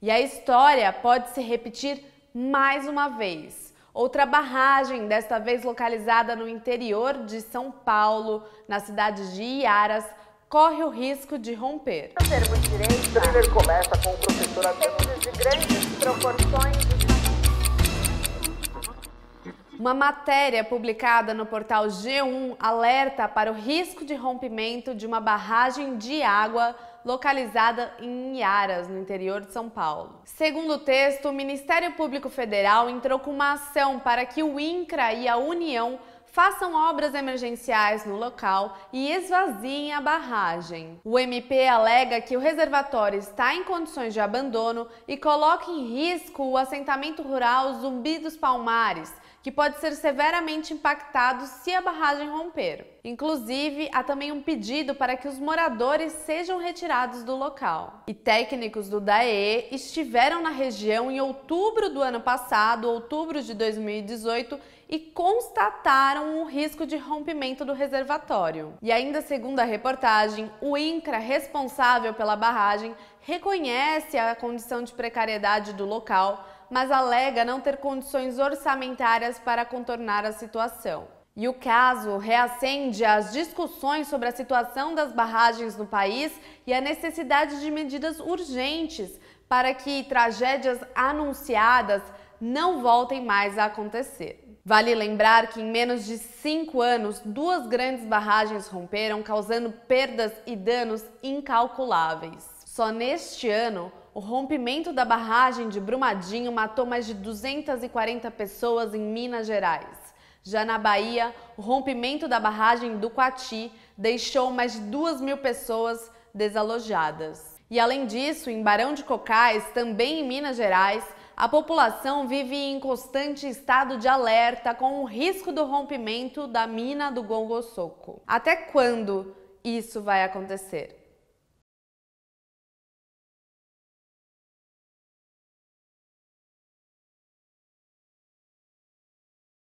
E a história pode se repetir mais uma vez. Outra barragem, desta vez localizada no interior de São Paulo, na cidade de Iaras, corre o risco de romper. O primeiro começa com o professor de grandes proporções uma matéria publicada no portal G1 alerta para o risco de rompimento de uma barragem de água localizada em Iaras, no interior de São Paulo. Segundo o texto, o Ministério Público Federal entrou com uma ação para que o INCRA e a União façam obras emergenciais no local e esvaziem a barragem. O MP alega que o reservatório está em condições de abandono e coloca em risco o assentamento rural Zumbi dos Palmares, que pode ser severamente impactado se a barragem romper. Inclusive, há também um pedido para que os moradores sejam retirados do local. E técnicos do DAE estiveram na região em outubro do ano passado, outubro de 2018, e constataram o risco de rompimento do reservatório. E ainda segundo a reportagem, o INCRA responsável pela barragem reconhece a condição de precariedade do local, mas alega não ter condições orçamentárias para contornar a situação. E o caso reacende as discussões sobre a situação das barragens no país e a necessidade de medidas urgentes para que tragédias anunciadas não voltem mais a acontecer. Vale lembrar que em menos de cinco anos, duas grandes barragens romperam, causando perdas e danos incalculáveis. Só neste ano, o rompimento da barragem de Brumadinho matou mais de 240 pessoas em Minas Gerais. Já na Bahia, o rompimento da barragem do Quati deixou mais de 2 mil pessoas desalojadas. E além disso, em Barão de Cocais, também em Minas Gerais, a população vive em constante estado de alerta com o risco do rompimento da mina do Gongo Soco. Até quando isso vai acontecer?